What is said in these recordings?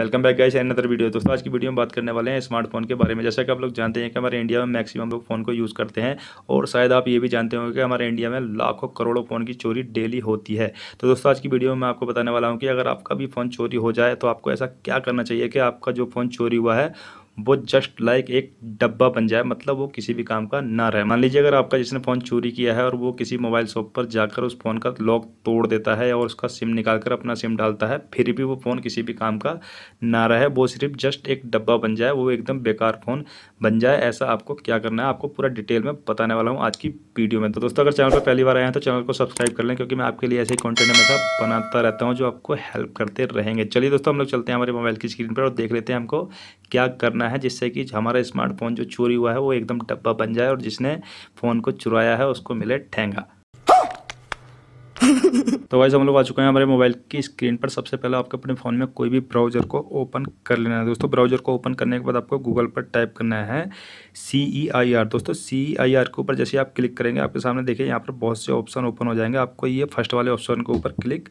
welcome back guys and other video दोस्तों आज की वीडियो में बात करने वाले हैं स्मार्टफोन के बारे में जैसा कि आप लोग जानते हैं कि हमारे इंडिया में मैक्सिमम लोग फ़ोन को यूज़ करते हैं और शायद आप ये भी जानते होंगे कि हमारे इंडिया में लाखों करोड़ों फ़ोन की चोरी डेली होती है तो दोस्तों आज की वीडियो में मैं आपको बताने वाला हूँ कि अगर आपका भी फ़ोन चोरी हो जाए तो आपको ऐसा क्या करना चाहिए कि आपका जो फ़ोन चोरी हुआ है वो जस्ट लाइक एक डब्बा बन जाए मतलब वो किसी भी काम का ना रहे मान लीजिए अगर आपका जिसने फ़ोन चोरी किया है और वो किसी मोबाइल शॉप पर जाकर उस फ़ोन का लॉक तोड़ देता है और उसका सिम निकाल कर अपना सिम डालता है फिर भी वो फ़ोन किसी भी काम का ना रहे वो सिर्फ जस्ट एक डब्बा बन जाए वो एकदम बेकार फ़ोन बन जाए ऐसा आपको क्या करना है आपको पूरा डिटेल में बताने वाला हूँ आज की वीडियो में तो दोस्तों अगर चैनल पर पहली बार आए हैं तो चैनल को सब्सक्राइब कर लें क्योंकि मैं आपके लिए ऐसे ही कॉन्टेंट हमेशा बनाता रहता हूँ जो आपको हेल्प करते रहेंगे चलिए दोस्तों हम लोग चलते हैं हमारे मोबाइल की स्क्रीन पर और देख लेते हैं हमको क्या करना है करना है जिससे कि हमारा स्मार्टफोन जो चोरी हुआ है वो एकदम डब्बा बन जाए और जिसने फ़ोन को चुराया है उसको मिले ठेंगा तो वैसे हम लोग आ चुके हैं हमारे मोबाइल की स्क्रीन पर सबसे पहले आपको अपने फ़ोन में कोई भी ब्राउज़र को ओपन कर लेना है दोस्तों ब्राउज़र को ओपन करने के बाद आपको गूगल पर टाइप करना है सी ई आई आर दोस्तों सी ई आई आर के ऊपर जैसे आप क्लिक करेंगे आपके सामने देखिए यहाँ पर बहुत से ऑप्शन ओपन हो जाएंगे आपको ये फर्स्ट वाले ऑप्शन के ऊपर क्लिक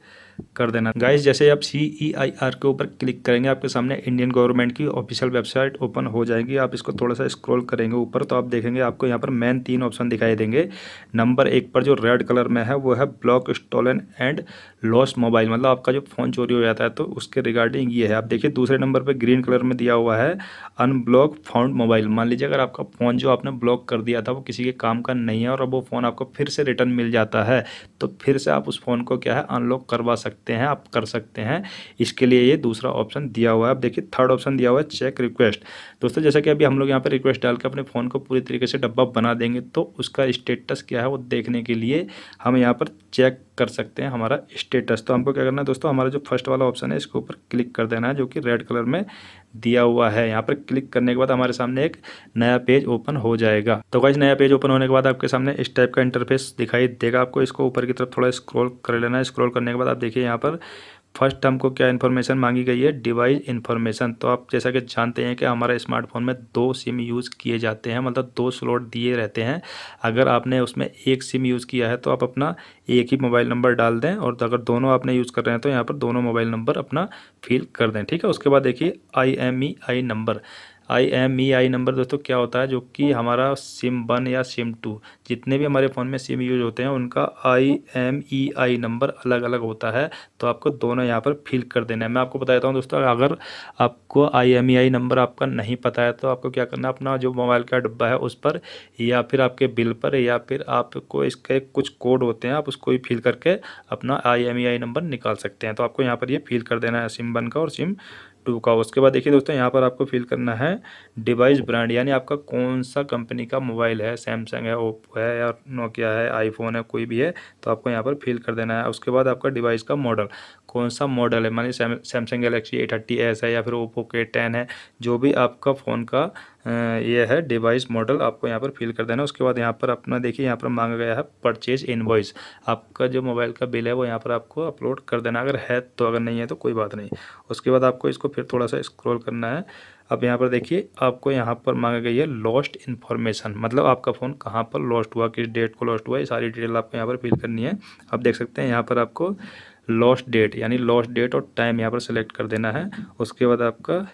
कर देना गाइस जैसे आप सी ई आई आर के ऊपर क्लिक करेंगे आपके सामने इंडियन गवर्नमेंट की ऑफिशियल वेबसाइट ओपन हो जाएगी आप इसको थोड़ा सा स्क्रॉल करेंगे ऊपर तो आप देखेंगे आपको यहाँ पर मेन तीन ऑप्शन दिखाई देंगे नंबर एक पर जो रेड कलर में है वो है block stolen and lost mobile मतलब आपका जो फ़ोन चोरी हो जाता है तो उसके रिगार्डिंग ये है आप देखिए दूसरे नंबर पर ग्रीन कलर में दिया हुआ है अनब्लॉक फाउंड मोबाइल मान लीजिए अगर आपका फ़ोन जो आपने ब्लॉक कर दिया था वो किसी के काम का नहीं है और अब वो फ़ोन आपको फिर से रिटर्न मिल जाता है तो फिर से आप उस फ़ोन को क्या है अनलॉक करवा सकते सकते हैं आप कर सकते हैं इसके लिए ये दूसरा ऑप्शन दिया हुआ है आप देखिए थर्ड ऑप्शन दिया हुआ है चेक रिक्वेस्ट दोस्तों जैसा कि अभी हम लोग यहाँ पर रिक्वेस्ट डाल के अपने फ़ोन को पूरी तरीके से डब्बा बना देंगे तो उसका स्टेटस क्या है वो देखने के लिए हम यहाँ पर चेक कर सकते हैं हमारा स्टेटस तो हमको क्या करना है दोस्तों हमारा जो फर्स्ट वाला ऑप्शन है इसके ऊपर क्लिक कर देना है जो कि रेड कलर में दिया हुआ है यहाँ पर क्लिक करने के बाद हमारे सामने एक नया पेज ओपन हो जाएगा तो गाइज नया पेज ओपन होने के बाद आपके सामने इस टाइप का इंटरफेस दिखाई देगा आपको इसको ऊपर की तरफ थोड़ा स्क्रॉल कर लेना है स्क्रॉल करने के बाद आप देखिए यहाँ पर फर्स्ट हमको क्या इन्फॉर्मेशन मांगी गई है डिवाइस इन्फॉर्मेशन तो आप जैसा कि जानते हैं कि हमारे स्मार्टफोन में दो सिम यूज़ किए जाते हैं मतलब दो स्लॉट दिए रहते हैं अगर आपने उसमें एक सिम यूज़ किया है तो आप अपना एक ही मोबाइल नंबर डाल दें और अगर दोनों आपने यूज़ कर रहे हैं तो यहाँ पर दोनों मोबाइल नंबर अपना फिल कर दें ठीक है उसके बाद देखिए I M E I number I M E I number दोस्तों क्या होता है जो कि हमारा सिम वन या सिम टू जितने भी हमारे फ़ोन में सिम यूज होते हैं उनका आई एम ई आई नंबर अलग अलग होता है तो आपको दोनों यहाँ पर फिल कर देना है मैं आपको बता देता हूँ दोस्तों अगर आपको आई एम ई आई नंबर आपका नहीं पता है तो आपको क्या करना अपना जो मोबाइल का डब्बा है उस पर या फिर आपके बिल पर या फिर आपको इसके कुछ कोड होते हैं आप उसको भी फिल करके अपना आई एम ई आई नंबर निकाल सकते हैं तो आपको यहाँ पर ये फिल कर देना है सिम वन का और सिम टू का उसके बाद देखिए दोस्तों यहाँ पर आपको फिल करना है डिवाइस ब्रांड यानी आपका कौन सा कंपनी का मोबाइल है सैमसंग है ओप्पो है या नोकिया है आईफोन है कोई भी है तो आपको यहाँ पर फिल कर देना है उसके बाद आपका डिवाइस का मॉडल कौन सा मॉडल है मानिए Samsung Galaxy A thirty S है या फिर ओप्पो के टेन है जो भी आपका फ़ोन का ये है डिवाइस मॉडल आपको यहाँ पर फिल कर देना उसके बाद यहाँ पर अपना देखिए यहाँ पर मांगा गया है परचेज इनवॉइस आपका जो मोबाइल का बिल है वो यहाँ पर आपको अपलोड कर देना अगर है तो अगर नहीं है तो कोई बात नहीं उसके बाद आपको इसको फिर थोड़ा सा स्क्रॉल करना है अब यहाँ पर देखिए आपको यहाँ पर मांगा गई है लॉस्ट इन्फॉर्मेशन मतलब आपका फ़ोन कहाँ पर लॉस्ट हुआ किस डेट को लॉस्ट हुआ ये सारी डिटेल आपको यहाँ पर फिल करनी है आप देख सकते हैं यहाँ पर आपको लॉस्ट डेट यानी लॉस्ट डेट और टाइम यहाँ पर सेलेक्ट कर देना है उसके बाद आपका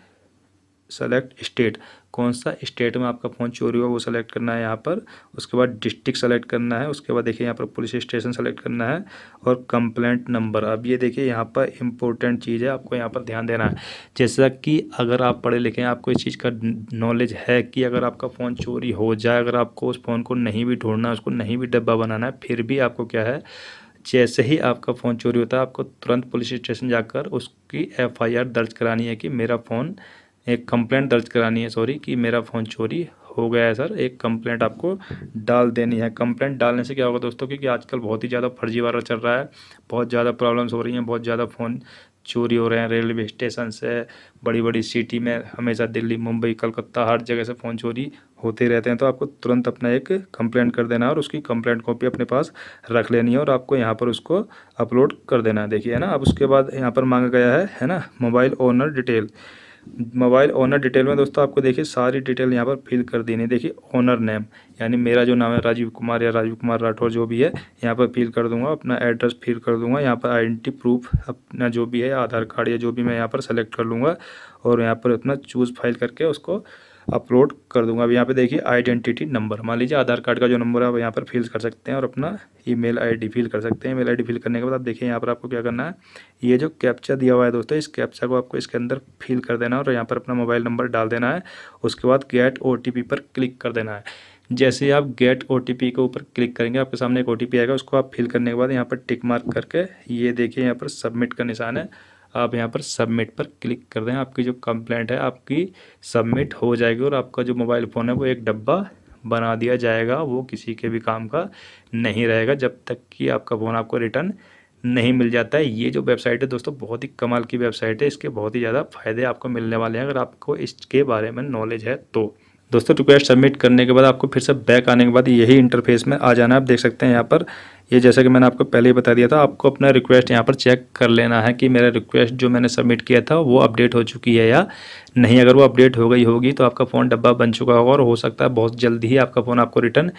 सेलेक्ट स्टेट कौन सा स्टेट में आपका फ़ोन चोरी हुआ वो सेलेक्ट करना है यहाँ पर उसके बाद डिस्ट्रिक्ट सेलेक्ट करना है उसके बाद देखिए यहाँ पर पुलिस स्टेशन सेलेक्ट करना है और कंप्लेंट नंबर अब ये देखिए यहाँ पर इम्पोर्टेंट चीज़ है आपको यहाँ पर ध्यान देना है जैसा कि अगर आप पढ़े लिखे हैं आपको इस चीज़ का नॉलेज है कि अगर आपका फ़ोन चोरी हो जाए अगर आपको उस फ़ोन को नहीं भी ढूंढना है उसको नहीं भी डब्बा बनाना है फिर भी आपको क्या है जैसे ही आपका फ़ोन चोरी होता है आपको तुरंत पुलिस स्टेशन जाकर उसकी एफआईआर दर्ज करानी है कि मेरा फ़ोन एक कंप्लेंट दर्ज करानी है सॉरी कि मेरा फ़ोन चोरी हो गया है सर एक कंप्लेंट आपको डाल देनी है कंप्लेंट डालने से क्या होगा दोस्तों क्योंकि आजकल बहुत ही ज़्यादा फर्जीवाड़ा चल रहा है बहुत ज़्यादा प्रॉब्लम्स हो रही हैं बहुत ज़्यादा फ़ोन चोरी हो रहे हैं रेलवे स्टेशन से बड़ी बड़ी सिटी में हमेशा दिल्ली मुंबई कलकत्ता हर जगह से फ़ोन चोरी होते रहते हैं तो आपको तुरंत अपना एक कंप्लेंट कर देना है और उसकी कंप्लेंट कॉपी अपने पास रख लेनी है और आपको यहाँ पर उसको अपलोड कर देना है देखिए है ना अब उसके बाद यहाँ पर मांगा गया है है ना mobile owner detail mobile owner detail में दोस्तों आपको देखिए सारी डिटेल यहाँ पर फिल कर देनी देखिए ओनर नेम यानी मेरा जो नाम है राजीव कुमार या राजीव कुमार राठौर जो भी है यहाँ पर फिल कर दूंगा अपना एड्रेस फिल कर दूंगा यहाँ पर आइडेंटिटी प्रूफ अपना जो भी है आधार कार्ड या जो भी मैं यहाँ पर सेलेक्ट कर लूँगा और यहाँ पर अपना चूज़ फाइल करके उसको अपलोड कर दूंगा अब यहाँ पे देखिए आइडेंटिटी नंबर मान लीजिए आधार कार्ड का जो नंबर है आप यहाँ पर फिल कर सकते हैं और अपना ईमेल आईडी फिल कर सकते हैं ईमेल आईडी फिल करने के बाद आप देखिए यहाँ पर आपको क्या करना है ये जो कैप्चा दिया हुआ है दोस्तों इस कैप्चा को आपको इसके अंदर फिल कर देना है और यहाँ पर अपना मोबाइल नंबर डाल देना है उसके बाद गेट ओ पर क्लिक कर देना है जैसे ही आप गेट ओ के ऊपर क्लिक करेंगे आपके सामने एक ओ आएगा उसको आप फिल करने के बाद यहाँ पर टिक मार्क करके ये देखिए यहाँ पर सबमिट का निशान है आप यहाँ पर सबमिट पर क्लिक कर दें आपकी जो कंप्लेंट है आपकी सबमिट हो जाएगी और आपका जो मोबाइल फ़ोन है वो एक डब्बा बना दिया जाएगा वो किसी के भी काम का नहीं रहेगा जब तक कि आपका फ़ोन आपको रिटर्न नहीं मिल जाता है ये जो वेबसाइट है दोस्तों बहुत ही कमाल की वेबसाइट है इसके बहुत ही ज़्यादा फ़ायदे आपको मिलने वाले हैं अगर आपको इसके बारे में नॉलेज है तो दोस्तों रिक्वेस्ट सबमिट करने के बाद आपको फिर से बैक आने के बाद यही इंटरफेस में आ जाना है आप देख सकते हैं यहाँ पर ये जैसा कि मैंने आपको पहले ही बता दिया था आपको अपना रिक्वेस्ट यहाँ पर चेक कर लेना है कि मेरा रिक्वेस्ट जो मैंने सबमिट किया था वो अपडेट हो चुकी है या नहीं अगर वो अपडेट हो गई होगी तो आपका फ़ोन डब्बा बन चुका होगा और हो सकता है बहुत जल्दी ही आपका फ़ोन आपको रिटर्न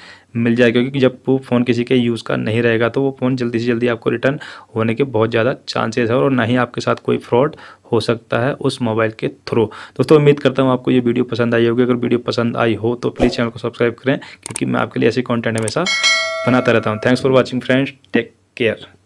मिल जाएगा क्योंकि जब वो फ़ोन किसी के यूज़ का नहीं रहेगा तो वो फ़ोन जल्दी से जल्दी आपको रिटर्न होने के बहुत ज़्यादा चांसेस है और ना ही आपके साथ कोई फ्रॉड हो सकता है उस मोबाइल के थ्रू दोस्तों उम्मीद करता हूँ आपको ये वीडियो पसंद आई होगी अगर वीडियो पसंद आई हो तो प्लीज़ चैनल को सब्सक्राइब करें क्योंकि मैं आपके लिए ऐसे कॉन्टेंट हमेशा बनाता रहता हूँ thanks for watching friends take care